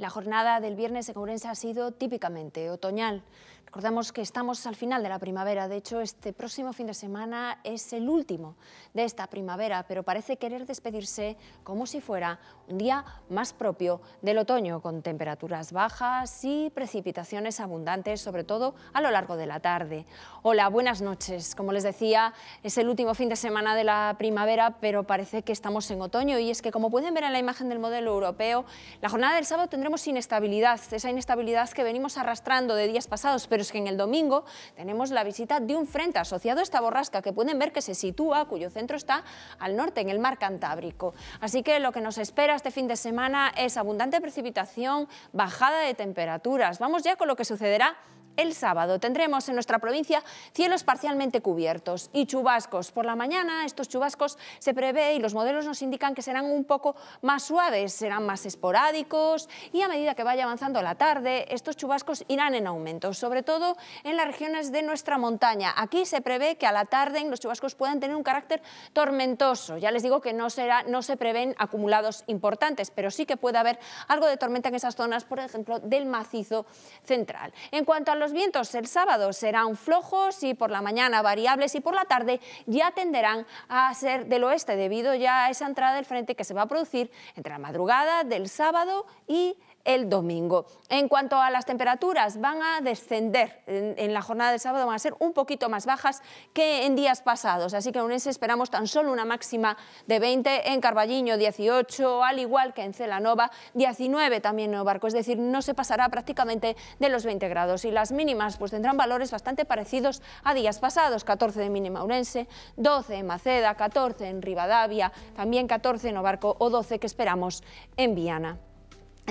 La jornada del viernes en Ourense ha sido típicamente otoñal. Recordamos que estamos al final de la primavera, de hecho este próximo fin de semana es el último de esta primavera, pero parece querer despedirse como si fuera un día más propio del otoño, con temperaturas bajas y precipitaciones abundantes, sobre todo a lo largo de la tarde. Hola, buenas noches. Como les decía, es el último fin de semana de la primavera, pero parece que estamos en otoño y es que como pueden ver en la imagen del modelo europeo, la jornada del sábado tendrá tenemos inestabilidad, esa inestabilidad que venimos arrastrando de días pasados, pero es que en el domingo tenemos la visita de un frente asociado a esta borrasca que pueden ver que se sitúa, cuyo centro está al norte, en el mar Cantábrico. Así que lo que nos espera este fin de semana es abundante precipitación, bajada de temperaturas. Vamos ya con lo que sucederá el sábado. Tendremos en nuestra provincia cielos parcialmente cubiertos y chubascos. Por la mañana estos chubascos se prevé y los modelos nos indican que serán un poco más suaves, serán más esporádicos y a medida que vaya avanzando la tarde estos chubascos irán en aumento, sobre todo en las regiones de nuestra montaña. Aquí se prevé que a la tarde los chubascos puedan tener un carácter tormentoso. Ya les digo que no, será, no se prevén acumulados importantes, pero sí que puede haber algo de tormenta en esas zonas, por ejemplo, del macizo central. En cuanto a los los vientos el sábado serán flojos y por la mañana variables y por la tarde ya tenderán a ser del oeste debido ya a esa entrada del frente que se va a producir entre la madrugada del sábado y el domingo. En cuanto a las temperaturas, van a descender en, la jornada del sábado, van a ser un poquito más bajas que en días pasados, así que Unense esperamos tan solo una máxima de 20 en Carballiño, 18, al igual que en Celanova, 19 también en Obarco. es decir, no se pasará prácticamente de los 20 grados y las mínimas pues tendrán valores bastante parecidos a días pasados, 14 de mínima Urense, 12 en Maceda, 14 en Rivadavia, también 14 en Obarco o 12 que esperamos en Viana.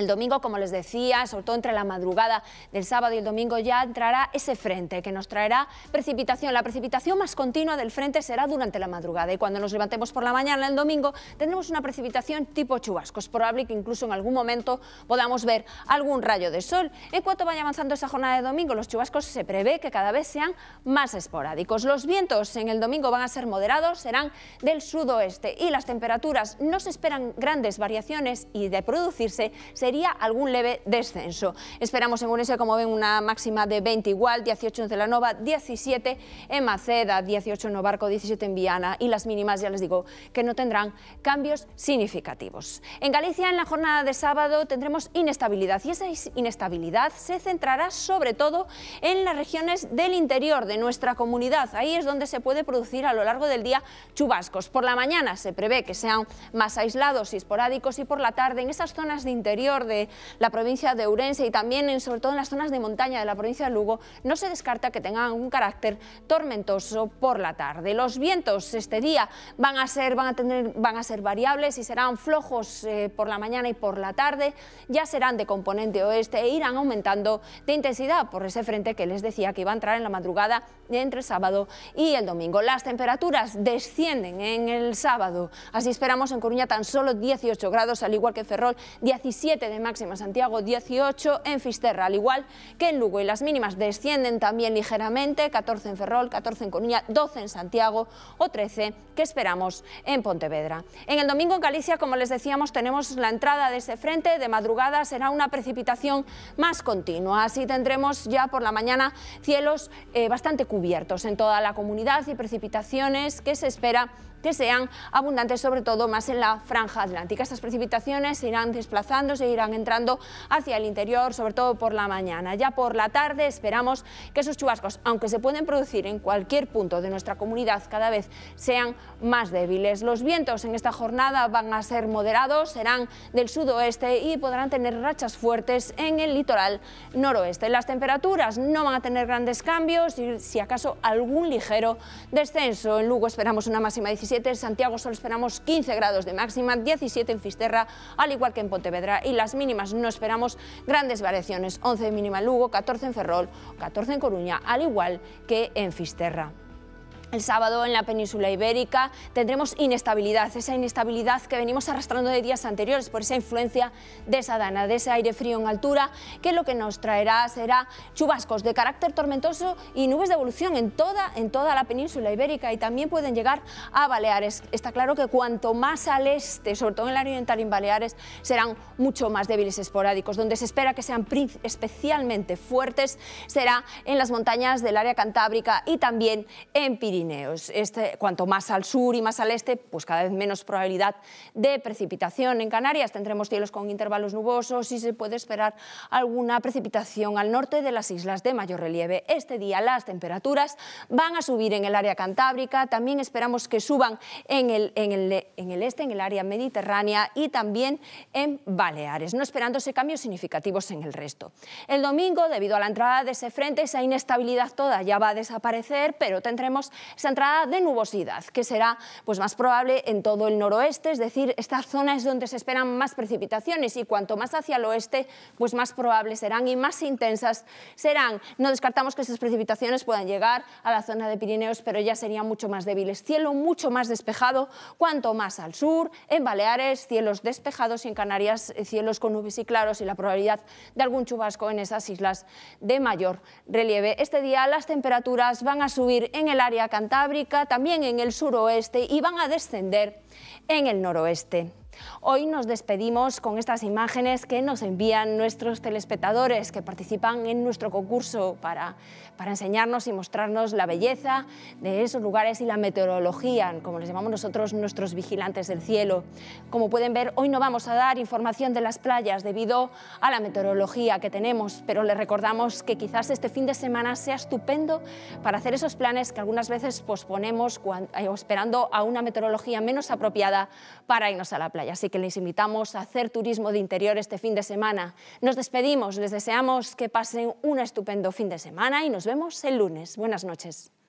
El domingo, como les decía, sobre todo entre la madrugada del sábado y el domingo ya entrará ese frente que nos traerá precipitación. La precipitación más continua del frente será durante la madrugada y cuando nos levantemos por la mañana el domingo tendremos una precipitación tipo chubascos. Es probable que incluso en algún momento podamos ver algún rayo de sol. En cuanto vaya avanzando esa jornada de domingo, los chubascos se prevé que cada vez sean más esporádicos. Los vientos en el domingo van a ser moderados, serán del sudoeste y las temperaturas no se esperan grandes variaciones y de producirse se ...sería algún leve descenso. Esperamos en Urense, como ven, una máxima de 20 igual, 18 en Celanova, 17 en Maceda, 18 en Novarco, 17 en Viana y las mínimas, ya les digo, que no tendrán cambios significativos. En Galicia, en la jornada de sábado, tendremos inestabilidad y esa inestabilidad se centrará sobre todo en las regiones del interior de nuestra comunidad. Ahí es donde se puede producir a lo largo del día chubascos. Por la mañana se prevé que sean más aislados y esporádicos y por la tarde en esas zonas de interior de la provincia de Urense y también sobre todo en las zonas de montaña de la provincia de Lugo, no se descarta que tengan un carácter tormentoso por la tarde. Los vientos este día van a ser, van a tener, van a ser variables y serán flojos eh, por la mañana y por la tarde, ya serán de componente oeste e irán aumentando de intensidad por ese frente que les decía que iba a entrar en la madrugada entre el sábado y el domingo. Las temperaturas descienden en el sábado, así esperamos en Coruña tan solo 18 grados, al igual que Ferrol 17 de máxima, Santiago 18 en Fisterra, al igual que en Lugo. Y las mínimas descienden también ligeramente, 14 en Ferrol, 14 en Coruña, 12 en Santiago o 13 que esperamos en Pontevedra. En el domingo en Galicia, como les decíamos, tenemos la entrada de ese frente. De madrugada será una precipitación más continua. Así tendremos ya por la mañana cielos eh, bastante cubiertos en toda la comunidad y precipitaciones que se espera que sean abundantes, sobre todo más en la franja atlántica. Estas precipitaciones se irán desplazando, se irán entrando hacia el interior, sobre todo por la mañana. Ya por la tarde esperamos que esos chubascos, aunque se pueden producir en cualquier punto de nuestra comunidad, cada vez sean más débiles. Los vientos en esta jornada van a ser moderados, serán del sudoeste y podrán tener rachas fuertes en el litoral noroeste. Las temperaturas no van a tener grandes cambios y si acaso algún ligero descenso. En Lugo esperamos una máxima de 17 en Santiago solo esperamos 15 grados de máxima, 17 en Fisterra, al igual que en Pontevedra. Y las mínimas no esperamos grandes variaciones, 11 en mínima en Lugo, 14 en Ferrol, 14 en Coruña, al igual que en Fisterra. El sábado en la península ibérica tendremos inestabilidad, esa inestabilidad que venimos arrastrando de días anteriores por esa influencia de esa dana, de ese aire frío en altura, que lo que nos traerá será chubascos de carácter tormentoso y nubes de evolución en toda, en toda la península ibérica y también pueden llegar a Baleares. Está claro que cuanto más al este, sobre todo en el área oriental y en Baleares, serán mucho más débiles esporádicos. Donde se espera que sean especialmente fuertes será en las montañas del área cantábrica y también en Piri. Este, cuanto más al sur y más al este, pues cada vez menos probabilidad de precipitación. En Canarias tendremos cielos con intervalos nubosos y se puede esperar alguna precipitación al norte de las islas de mayor relieve. Este día las temperaturas van a subir en el área cantábrica, también esperamos que suban en el, en el este, en el área mediterránea y también en Baleares, no esperándose cambios significativos en el resto. El domingo, debido a la entrada de ese frente, esa inestabilidad toda ya va a desaparecer, pero tendremos esa entrada de nubosidad, que será pues, más probable en todo el noroeste, es decir, esta zona es donde se esperan más precipitaciones y cuanto más hacia el oeste, pues más probables serán y más intensas serán. No descartamos que esas precipitaciones puedan llegar a la zona de Pirineos, pero ya serían mucho más débiles. Cielo mucho más despejado, cuanto más al sur, en Baleares, cielos despejados y en Canarias, eh, cielos con nubes y claros y la probabilidad de algún chubasco en esas islas de mayor relieve. Este día las temperaturas van a subir en el área Cantábrica, también en el suroeste y van a descender en el noroeste. Hoy nos despedimos con estas imágenes que nos envían nuestros telespectadores que participan en nuestro concurso para, para enseñarnos y mostrarnos la belleza de esos lugares y la meteorología, como les llamamos nosotros nuestros vigilantes del cielo. Como pueden ver, hoy no vamos a dar información de las playas debido a la meteorología que tenemos, pero les recordamos que quizás este fin de semana sea estupendo para hacer esos planes que algunas veces posponemos eh, esperando a una meteorología menos apropiada para irnos a la playa. Así que les invitamos a hacer turismo de interior este fin de semana. Nos despedimos, les deseamos que pasen un estupendo fin de semana y nos vemos el lunes. Buenas noches.